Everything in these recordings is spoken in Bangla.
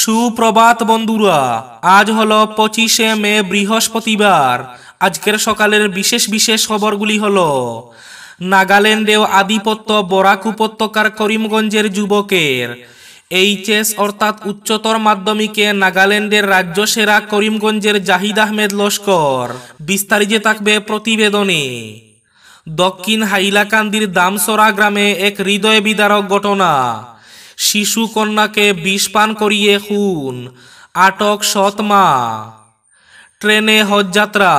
সুপ্রভাত বন্ধুরা আজ হলো পঁচিশে মে বৃহস্পতিবার আজকের সকালের বিশেষ বিশেষ খবরগুলি হল নাগাল্যান্ডেও আধিপত্য বরাক উপত্যকার করিমগঞ্জের যুবকের এইচএস অর্থাৎ উচ্চতর মাধ্যমিকে নাগাল্যান্ডের রাজ্য সেরা করিমগঞ্জের জাহিদ আহমেদ লস্কর বিস্তারিত থাকবে প্রতিবেদনে দক্ষিণ হাইলাকান্দির দামসরা গ্রামে এক হৃদয় বিদারক ঘটনা শিশু কন্যাকে বিষ পান করিয়ে খুন আটক সৎমা ট্রেনে হজযাত্রা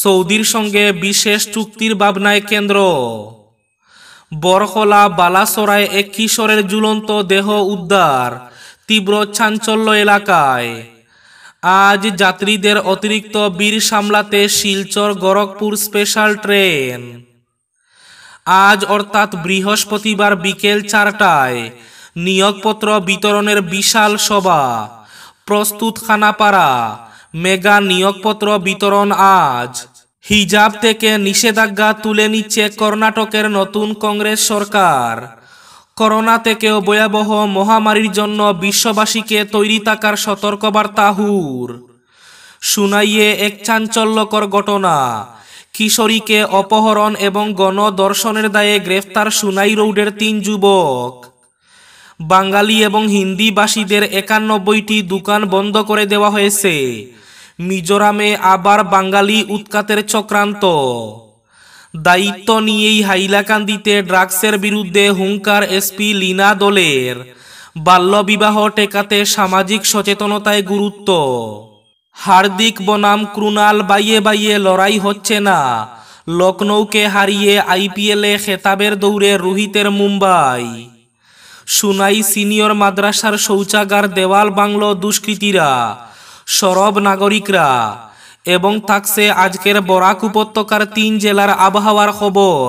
সৌদির সঙ্গে বিশেষ চুক্তির ভাবনায় কেন্দ্র বরকলা বালাসরায় এক কিশোরের ঝুলন্ত দেহ উদ্ধার তীব্র চাঞ্চল্য এলাকায় আজ যাত্রীদের অতিরিক্ত বীর সামলাতে শিলচর গরকপুর স্পেশাল ট্রেন আজ অর্থাৎ বৃহস্পতিবার বিকেল চারটায় নিয়োগপত্র বিতরণের বিশাল সভা প্রস্তুত খানাপাড়া মেগা নিয়োগপত্র বিতরণ আজ হিজাব থেকে নিষেধাজ্ঞা তুলে নিচ্ছে কর্ণাটকের নতুন কংগ্রেস সরকার করোনা থেকেও ভয়াবহ মহামারীর জন্য বিশ্ববাসীকে তৈরি থাকার সতর্কবার্তা হুর শুনাইয়ে এক চাঞ্চল্যকর ঘটনা কিশোরীকে অপহরণ এবং গণদর্শনের দায়ে গ্রেফতার সুনাই রৌডের তিন যুবক বাঙালি এবং হিন্দিভাষীদের একানব্বইটি দোকান বন্ধ করে দেওয়া হয়েছে মিজোরামে আবার বাঙালি উৎকাতের চক্রান্ত দায়িত্ব নিয়েই হাইলাকান্দিতে ড্রাগসের বিরুদ্ধে হুঙ্কার এসপি লীনা দলের বাল্যবিবাহ টেকাতে সামাজিক সচেতনতায় গুরুত্ব হার্দিক বনাম ক্রুনাল বাইয়ে বাইয়ে লড়াই হচ্ছে না লখনৌকে হারিয়ে আইপিএলে খেতাবের দৌড়ে রোহিতের মুম্বাই সুনাই সিনিয়র মাদ্রাসার শৌচাগার দেওয়াল বাংলো দুষ্কৃতীরা সরব নাগরিকরা এবং থাকছে আজকের বরাক উপত্যকার তিন জেলার আবহাওয়ার খবর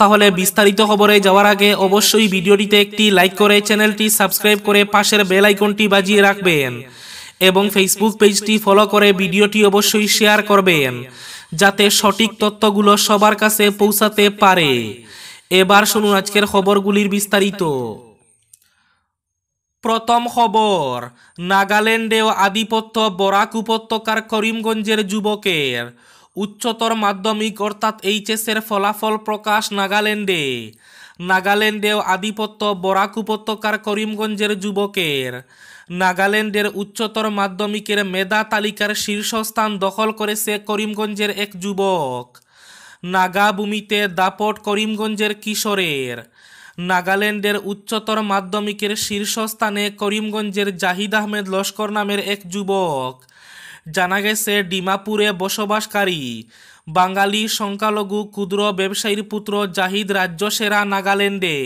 তাহলে বিস্তারিত খবরে যাওয়ার আগে অবশ্যই ভিডিওটিতে একটি লাইক করে চ্যানেলটি সাবস্ক্রাইব করে পাশের বেল আইকনটি বাজিয়ে রাখবেন এবং ফেসবুক পেজটি ফলো করে ভিডিওটি অবশ্যই শেয়ার করবেন যাতে সঠিক তথ্যগুলো সবার কাছে পৌঁছাতে পারে এবার শুনুন আজকের খবরগুলির বিস্তারিত প্রথম খবর নাগাল্যান্ডেও আধিপত্য বরাক উপত্যকার করিমগঞ্জের যুবকের উচ্চতর মাধ্যমিক অর্থাৎ এইচএসের ফলাফল প্রকাশ নাগাল্যান্ডে নাগাল্যান্ডেও আধিপত্য বরাক উপত্যকার করিমগঞ্জের যুবকের নাগাল্যান্ডের উচ্চতর মাধ্যমিকের মেধা তালিকার শীর্ষস্থান দখল করেছে করিমগঞ্জের এক যুবক নাগা ভূমিতে দাপট করিমগঞ্জের কিশোরের নাগাল্যান্ডের উচ্চতর মাধ্যমিকের শীর্ষস্থানে করিমগঞ্জের জাহিদ আহমেদ লস্কর নামের এক যুবক জানা গেছে ডিমাপুরে বসবাসকারী বাঙালি সংখ্যালঘু ক্ষুদ্র ব্যবসায়ীর পুত্র জাহিদ রাজ্য সেরা নাগাল্যান্ডে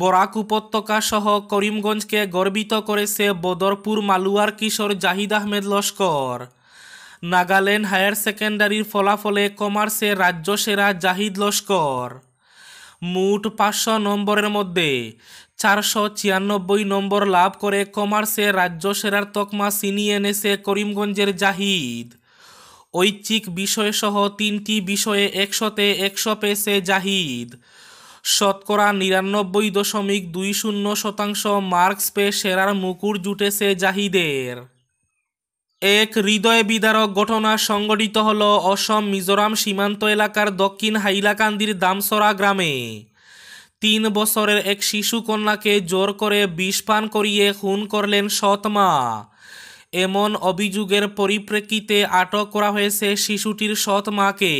বরাক উপত্যকা সহ করিমগঞ্জকে গর্বিত করেছে বদরপুর মালুয়ার কিশোর জাহিদ আহমেদ লস্কর নাগাল্যান্ড হায়ার সেকেন্ডারির ফলাফলে কমার্সে রাজ্য সেরা জাহিদ লস্কর মোট পাঁচশো নম্বরের মধ্যে চারশো ছিয়ানব্বই নম্বর লাভ করে কমার্সে রাজ্য সেরার তকমা সিনিয়ে এনেছে করিমগঞ্জের জাহিদ ঐচ্ছিক বিষয়সহ তিনটি বিষয়ে একশোতে একশো পেয়েছে জাহিদ শতকরা নিরানব্বই দশমিক দুই শূন্য শতাংশ মার্কস পেয়ে সেরার মুকুর জুটেছে জাহিদের এক হৃদয় বিদারক ঘটনা সংঘটিত হল অসম মিজোরাম সীমান্ত এলাকার দক্ষিণ হাইলাকান্দির দামসরা গ্রামে তিন বছরের এক শিশু কন্যাকে জোর করে বিষ পান করিয়ে খুন করলেন মা এমন অভিযোগের পরিপ্রেক্ষিতে আটক করা হয়েছে শিশুটির সৎ মাকে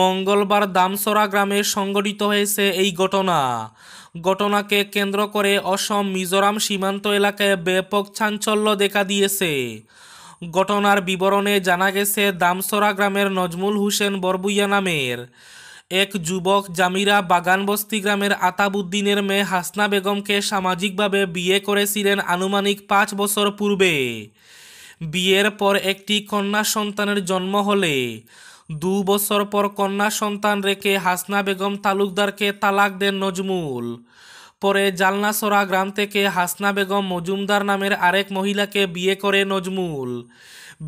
মঙ্গলবার দামসরা গ্রামে সংগঠিত হয়েছে এই ঘটনা ঘটনাকে কেন্দ্র করে অসম মিজোরাম সীমান্ত এলাকায় ব্যাপক চাঞ্চল্য দেখা দিয়েছে ঘটনার বিবরণে জানা গেছে দামসরা গ্রামের নজমুল হুসেন বরবুইয়া নামের এক যুবক জামিরা বাগানবস্তি গ্রামের আতাবুদ্দিনের মেয়ে হাসনা বেগমকে সামাজিকভাবে বিয়ে করেছিলেন আনুমানিক পাঁচ বছর পূর্বে বিয়ের পর একটি কন্যা সন্তানের জন্ম হলে দু বছর পর কন্যা সন্তান রেখে হাসনা বেগম তালুকদারকে তালাক দেন নজমুল পরে জালনাসরা গ্রাম থেকে হাসনা বেগম মজুমদার নামের আরেক মহিলাকে বিয়ে করে নজমুল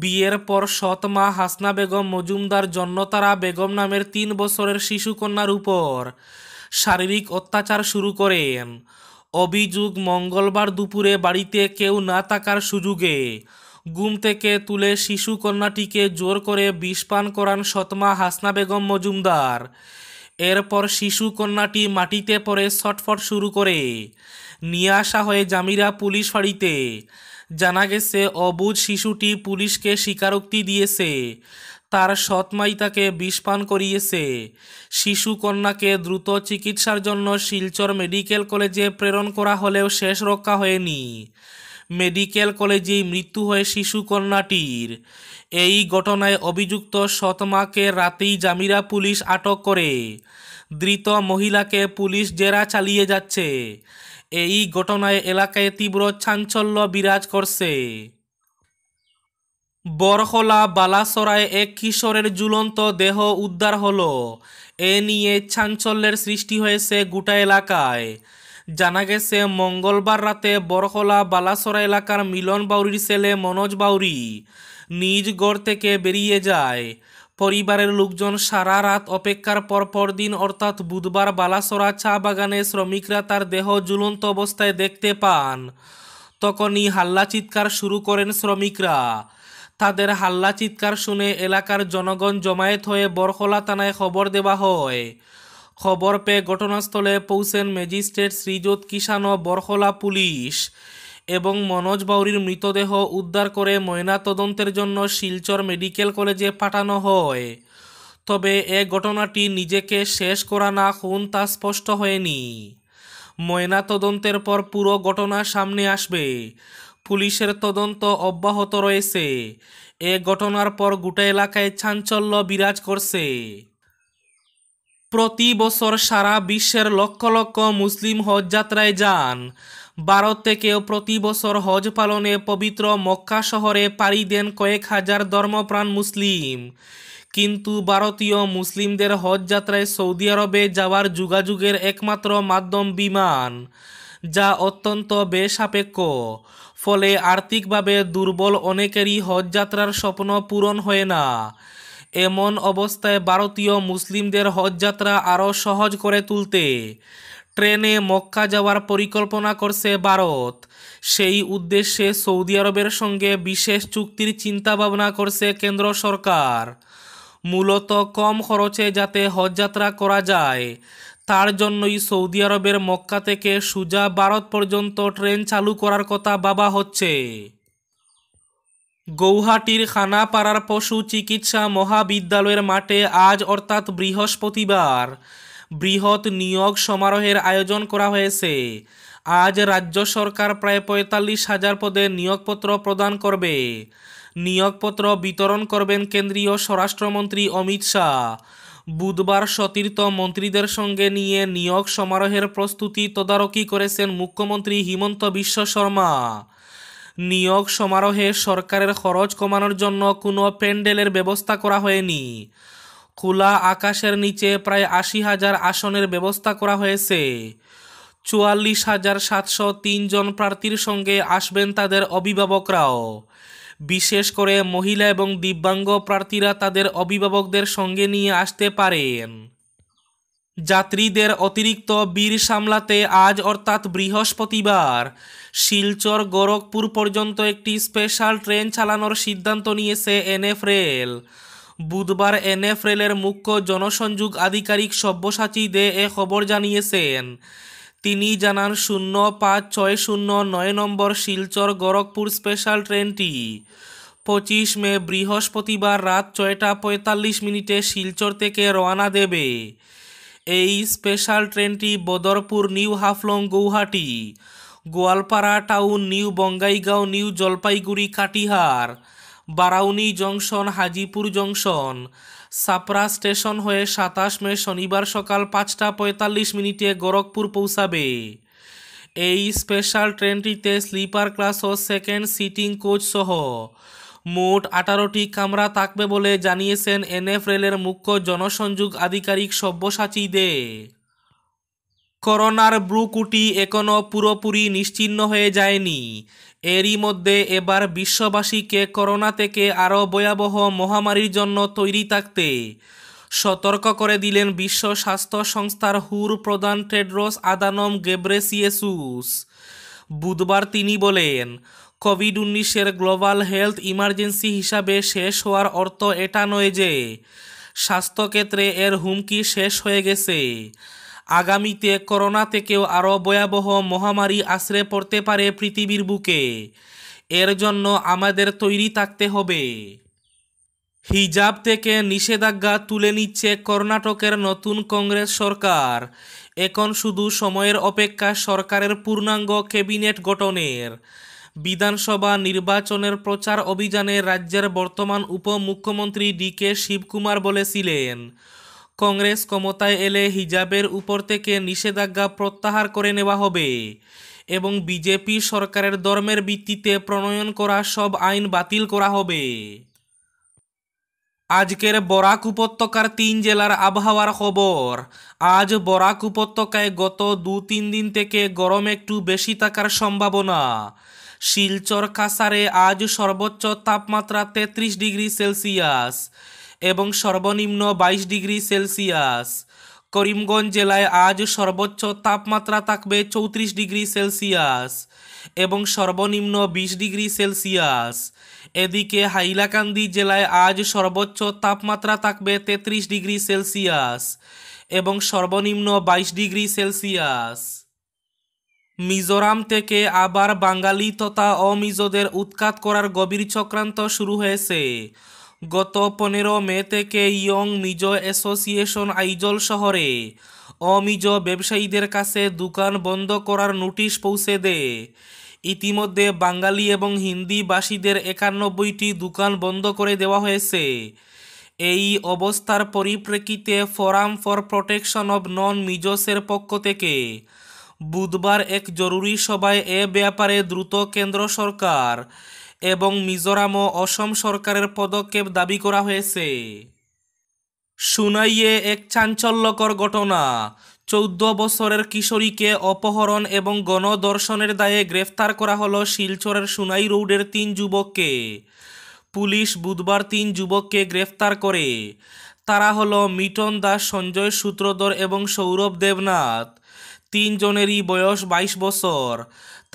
বিয়ের পর সতমা হাসনা বেগম মজুমদার জন্নতারা বেগম নামের তিন বছরের শিশুকন্যার উপর শারীরিক অত্যাচার শুরু করেন অভিযোগ মঙ্গলবার দুপুরে বাড়িতে কেউ না থাকার সুযোগে গুম থেকে তুলে শিশু কন্যাটিকে জোর করে বিষপান করান সৎমা হাসনা বেগম মজুমদার এরপর শিশু কন্যাটি মাটিতে পড়ে ছটফট শুরু করে নিয়ে আসা হয়ে জামিরা পুলিশ ফাঁড়িতে জানা গেছে অবুজ শিশুটি পুলিশকে স্বীকারোক্তি দিয়েছে তার সৎমাই তাকে বিষপান করিয়েছে শিশু কন্যাকে দ্রুত চিকিৎসার জন্য শিলচর মেডিকেল কলেজে প্রেরণ করা হলেও শেষ রক্ষা হয়নি মেডিকেল কলেজেই মৃত্যু হয় শিশুকন্যাটির এই ঘটনায় অভিযুক্ত সতমাকে রাতেই জামিরা পুলিশ আটক করে ধৃত মহিলাকে পুলিশ জেরা চালিয়ে যাচ্ছে এই ঘটনায় এলাকায় তীব্র চাঞ্চল্য বিরাজ করছে বরহলা বালাসরায় এক কিশোরের ঝুলন্ত দেহ উদ্ধার হলো এ নিয়ে চাঞ্চল্যের সৃষ্টি হয়েছে গোটা এলাকায় জানা গেছে মঙ্গলবার রাতে বরখলা বালাসরা এলাকার মিলন বাউরির ছেলে মনোজ বাউরি নিজ গড় থেকে বেরিয়ে যায় পরিবারের লোকজন সারা রাত অপেক্ষার পর পরদিন অর্থাৎ বুধবার বালাসরা চা বাগানে শ্রমিকরা তার দেহ ঝুলন্ত অবস্থায় দেখতে পান তখনই হাল্লা চিৎকার শুরু করেন শ্রমিকরা তাদের হাল্লা চিৎকার শুনে এলাকার জনগণ জমায়েত হয়ে বরখলা থানায় খবর দেওয়া হয় খবর পেয়ে ঘটনাস্থলে পৌঁছেন ম্যাজিস্ট্রেট শ্রীজোত কিষান ও বরহলা পুলিশ এবং মনোজ বাউরির মৃতদেহ উদ্ধার করে ময়নাতদন্তের জন্য শিলচর মেডিকেল কলেজে পাঠানো হয় তবে এ ঘটনাটি নিজেকে শেষ করা না খুন তা স্পষ্ট হয়নি ময়নাতদন্তের পর পুরো ঘটনা সামনে আসবে পুলিশের তদন্ত অব্যাহত রয়েছে এ ঘটনার পর গোটা এলাকায় চাঞ্চল্য বিরাজ করছে প্রতি বছর সারা বিশ্বের লক্ষ লক্ষ মুসলিম হজ যাত্রায় যান ভারত থেকেও প্রতি বছর হজ পালনে পবিত্র মক্কা শহরে পাড়ি দেন কয়েক হাজার ধর্মপ্রাণ মুসলিম কিন্তু ভারতীয় মুসলিমদের হজ যাত্রায় সৌদি আরবে যাওয়ার যোগাযোগের একমাত্র মাধ্যম বিমান যা অত্যন্ত বেসাপেক্ষ ফলে আর্থিকভাবে দুর্বল অনেকেরই হজ যাত্রার স্বপ্ন পূরণ হয় না এমন অবস্থায় ভারতীয় মুসলিমদের হজযাত্রা আরও সহজ করে তুলতে ট্রেনে মক্কা যাওয়ার পরিকল্পনা করছে ভারত সেই উদ্দেশ্যে সৌদি আরবের সঙ্গে বিশেষ চুক্তির চিন্তাভাবনা করছে কেন্দ্র সরকার মূলত কম খরচে যাতে হজযাত্রা করা যায় তার জন্যই সৌদি আরবের মক্কা থেকে সুজা ভারত পর্যন্ত ট্রেন চালু করার কথা ভাবা হচ্ছে গৌহাটির খানাপাড়ার পশু চিকিৎসা মহাবিদ্যালয়ের মাঠে আজ অর্থাৎ বৃহস্পতিবার বৃহৎ নিয়োগ সমারোহের আয়োজন করা হয়েছে আজ রাজ্য সরকার প্রায় পঁয়তাল্লিশ হাজার পদে নিয়োগপত্র প্রদান করবে নিয়োগপত্র বিতরণ করবেন কেন্দ্রীয় স্বরাষ্ট্রমন্ত্রী অমিত শাহ বুধবার সতীর্থ মন্ত্রীদের সঙ্গে নিয়ে নিয়োগ সমারোহের প্রস্তুতি তদারকি করেছেন মুখ্যমন্ত্রী হিমন্ত বিশ্ব শর্মা নিয়োগ সমারোহে সরকারের খরচ কমানোর জন্য কোনো প্যান্ডেলের ব্যবস্থা করা হয়নি খোলা আকাশের নিচে প্রায় আশি হাজার আসনের ব্যবস্থা করা হয়েছে চুয়াল্লিশ হাজার সাতশো জন প্রার্থীর সঙ্গে আসবেন তাদের অভিভাবকরাও বিশেষ করে মহিলা এবং দিব্যাঙ্গ প্রার্থীরা তাদের অভিভাবকদের সঙ্গে নিয়ে আসতে পারেন যাত্রীদের অতিরিক্ত বীর সামলাতে আজ অর্থাৎ বৃহস্পতিবার শিলচর গোরখপুর পর্যন্ত একটি স্পেশাল ট্রেন চালানোর সিদ্ধান্ত নিয়েছে এনএফ রেল বুধবার এনএফ রেলের মুখ্য জনসংযোগ আধিকারিক সব্যসাচী দে এ খবর জানিয়েছেন তিনি জানান শূন্য পাঁচ ছয় শূন্য নয় নম্বর শিলচর গোরখপুর স্পেশাল ট্রেনটি পঁচিশ মে বৃহস্পতিবার রাত ছয়টা পঁয়তাল্লিশ মিনিটে শিলচর থেকে রওনা দেবে এই স্পেশাল ট্রেনটি Badarpur new Haflong Guwahati Goalpara town new Bongaigaon new Jalpaiguri Katihar Barauni junction Hajipur junction Chhapra station হয়ে সাতাশ মে শনিবার সকাল পাঁচটা পঁয়তাল্লিশ মিনিটে গোরখপুর পৌঁছাবে এই স্পেশাল ট্রেনটিতে স্লিপার ক্লাস ও সেকেন্ড সিটিং কোচ সহ মোট আঠারোটি কামরা থাকবে বলে জানিয়েছেন রেলের মুখ্য জনসংযোগ আধিকারিক সব্যসাচী দে করোনার ব্রুকুটি এখনও পুরোপুরি নিশ্চিন্ন হয়ে যায়নি এরই মধ্যে এবার বিশ্ববাসীকে করোনা থেকে আরও ভয়াবহ মহামারীর জন্য তৈরি থাকতে সতর্ক করে দিলেন বিশ্ব স্বাস্থ্য সংস্থার হুর প্রধান টেড্রোস আদানম গেব্রেসিয়েসুস বুধবার তিনি বলেন কোভিড উনিশের গ্লোবাল হেলথ ইমার্জেন্সি হিসাবে শেষ হওয়ার অর্থ এটা নয় যে স্বাস্থ্যক্ষেত্রে এর হুমকি শেষ হয়ে গেছে আগামীতে করোনা থেকেও আরও ভয়াবহ মহামারী আশ্রে পড়তে পারে পৃথিবীর বুকে এর জন্য আমাদের তৈরি থাকতে হবে হিজাব থেকে নিষেধাজ্ঞা তুলে নিচ্ছে কর্ণাটকের নতুন কংগ্রেস সরকার এখন শুধু সময়ের অপেক্ষা সরকারের পূর্ণাঙ্গ ক্যাবিনেট গঠনের বিধানসভা নির্বাচনের প্রচার অভিযানে রাজ্যের বর্তমান উপমুখ্যমন্ত্রী ডি কে শিবকুমার বলেছিলেন কংগ্রেস ক্ষমতায় এলে হিজাবের উপর থেকে নিষেধাজ্ঞা প্রত্যাহার করে নেওয়া হবে এবং বিজেপি সরকারের ধর্মের ভিত্তিতে প্রণয়ন করা সব আইন বাতিল করা হবে আজকের বরাক উপত্যকার তিন জেলার আবহাওয়ার খবর আজ বরাক উপত্যকায় গত দু তিন দিন থেকে গরম একটু বেশি থাকার সম্ভাবনা শিলচর কাসারে আজ সর্বোচ্চ তাপমাত্রা তেত্রিশ ডিগ্রি সেলসিয়াস এবং সর্বনিম্ন বাইশ ডিগ্রি সেলসিয়াস করিমগঞ্জ জেলায় আজ সর্বোচ্চ তাপমাত্রা থাকবে চৌত্রিশ ডিগ্রি সেলসিয়াস এবং সর্বনিম্ন বিশ ডিগ্রি সেলসিয়াস এদিকে হাইলাকান্দি জেলায় আজ সর্বোচ্চ তাপমাত্রা থাকবে তেত্রিশ ডিগ্রি সেলসিয়াস এবং সর্বনিম্ন বাইশ ডিগ্রি সেলসিয়াস মিজোরাম থেকে আবার বাঙালি তথা অমিজোদের উৎখাত করার গভীর চক্রান্ত শুরু হয়েছে গত পনেরো মে থেকে ইয়ং মিজো অ্যাসোসিয়েশন আইজল শহরে অমিজো ব্যবসায়ীদের কাছে দোকান বন্ধ করার নোটিশ পৌঁছে দেয় ইতিমধ্যে বাঙালি এবং হিন্দিভাষীদের একানব্বইটি দোকান বন্ধ করে দেওয়া হয়েছে এই অবস্থার পরিপ্রেক্ষিতে forum for protection of non মিজোসের পক্ষ থেকে বুধবার এক জরুরি সভায় এ ব্যাপারে দ্রুত কেন্দ্র সরকার এবং মিজোরাম ও অসম সরকারের পদক্ষেপ দাবি করা হয়েছে সুনাইয়ে এক চাঞ্চল্যকর ঘটনা চৌদ্দ বছরের কিশোরীকে অপহরণ এবং গণদর্শনের দায়ে গ্রেফতার করা হলো শিলচরের সুনাই রোডের তিন যুবককে পুলিশ বুধবার তিন যুবককে গ্রেফতার করে তারা হলো মিটন দাস সঞ্জয় সূত্রধর এবং সৌরভ দেবনাথ তিনজনেরই বয়স ২২ বছর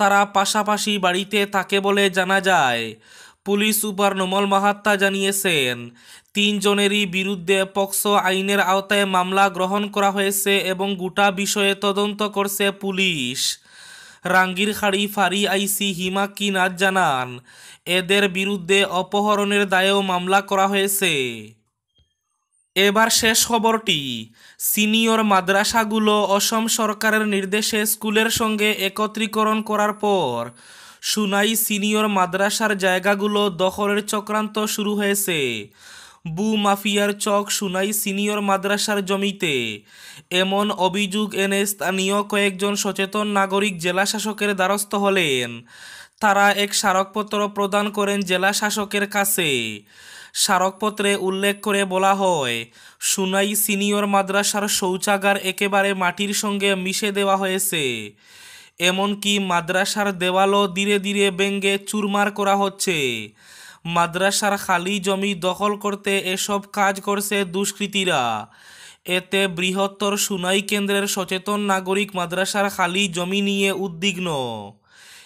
তারা পাশাপাশি বাড়িতে থাকে বলে জানা যায় পুলিশ সুপার নোমল মাহাত্তা জানিয়েছেন তিনজনেরই বিরুদ্ধে পক্সো আইনের আওতায় মামলা গ্রহণ করা হয়েছে এবং গোটা বিষয়ে তদন্ত করছে পুলিশ খাড়ি ফারি আইসি হিমা নাথ জানান এদের বিরুদ্ধে অপহরণের দায়েও মামলা করা হয়েছে এবার শেষ খবরটি সিনিয়র মাদ্রাসাগুলো অসম সরকারের নির্দেশে স্কুলের সঙ্গে একত্রীকরণ করার পর সুনাই সিনিয়র মাদ্রাসার জায়গাগুলো দখলের চক্রান্ত শুরু হয়েছে বু মাফিয়ার চক সুনাই সিনিয়র মাদ্রাসার জমিতে এমন অভিযোগ এনে স্থানীয় কয়েকজন সচেতন নাগরিক জেলা শাসকের দ্বারস্থ হলেন তারা এক স্মারকপত্র প্রদান করেন জেলা শাসকের কাছে স্মারকপত্রে উল্লেখ করে বলা হয় সুনাই সিনিয়র মাদ্রাসার শৌচাগার একেবারে মাটির সঙ্গে মিশে দেওয়া হয়েছে এমনকি মাদ্রাসার দেওয়ালও ধীরে ধীরে ব্যঙ্গে চুরমার করা হচ্ছে মাদ্রাসার খালি জমি দখল করতে এসব কাজ করছে দুষ্কৃতীরা এতে বৃহত্তর সুনাই কেন্দ্রের সচেতন নাগরিক মাদ্রাসার খালি জমি নিয়ে উদ্বিগ্ন